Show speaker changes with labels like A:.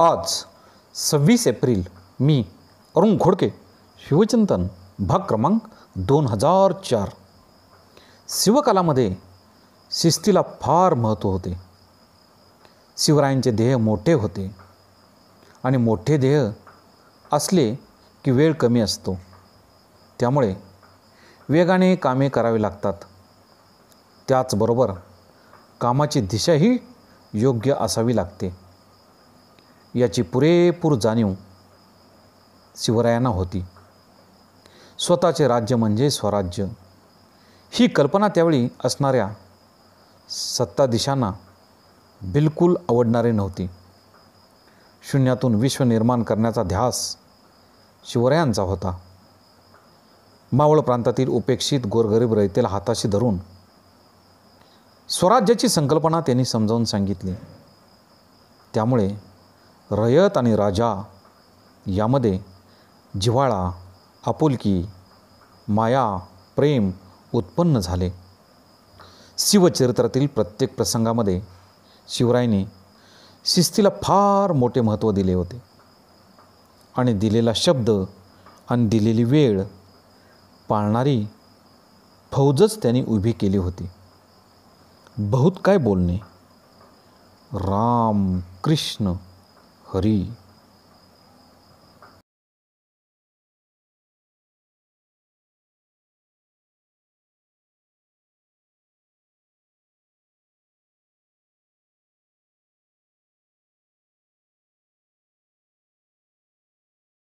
A: आज सव्वीस एप्रिल मी अरुण घोडके शिवचिंतन भाग क्रमांक दोन हजार चार शिवकालामध्ये शिस्तीला फार महत्त्व होते शिवरायांचे देह मोठे होते आणि मोठे देह असले की वेळ कमी असतो त्यामुळे वेगाने कामे करावी लागतात त्याचबरोबर कामाची दिशाही योग्य असावी लागते याची पुरेपूर जाणीव शिवरायांना होती स्वतःचे राज्य म्हणजे स्वराज्य ही कल्पना त्यावेळी असणाऱ्या सत्ताधीशांना बिलकुल आवडणारी नव्हती शून्यातून विश्व निर्माण करण्याचा ध्यास शिवरायांचा होता मावळ प्रांतातील उपेक्षित गोरगरीब रयतेला हाताशी धरून स्वराज्याची संकल्पना त्यांनी समजावून सांगितली त्यामुळे रयत आणि राजा यामध्ये जिव्हाळा आपुलकी माया प्रेम उत्पन्न झाले शिवचरित्रातील प्रत्येक प्रसंगामध्ये शिवरायने शिस्तीला फार मोठे महत्त्व दिले होते आणि दिलेला शब्द आणि दिलेली वेळ पाळणारी फौजच त्यांनी उभी केली होती बहुत काय बोलणे राम कृष्ण हरी